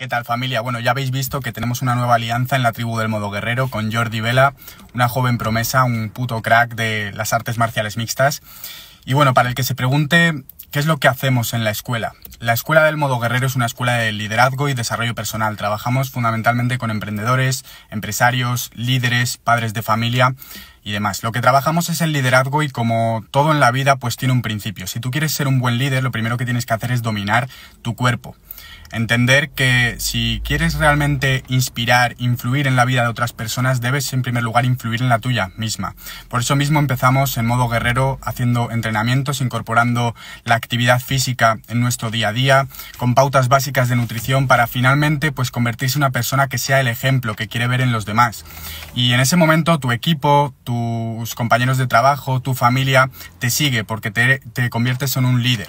¿Qué tal familia? Bueno, ya habéis visto que tenemos una nueva alianza en la tribu del modo guerrero con Jordi Vela, una joven promesa, un puto crack de las artes marciales mixtas. Y bueno, para el que se pregunte qué es lo que hacemos en la escuela. La escuela del modo guerrero es una escuela de liderazgo y desarrollo personal. Trabajamos fundamentalmente con emprendedores, empresarios, líderes, padres de familia y demás. Lo que trabajamos es el liderazgo y como todo en la vida pues tiene un principio. Si tú quieres ser un buen líder, lo primero que tienes que hacer es dominar tu cuerpo. Entender que si quieres realmente inspirar, influir en la vida de otras personas, debes en primer lugar influir en la tuya misma. Por eso mismo empezamos en modo guerrero haciendo entrenamientos, incorporando la actividad física en nuestro día a día, con pautas básicas de nutrición para finalmente pues convertirse en una persona que sea el ejemplo que quiere ver en los demás. Y en ese momento tu equipo, tus compañeros de trabajo, tu familia te sigue porque te, te conviertes en un líder.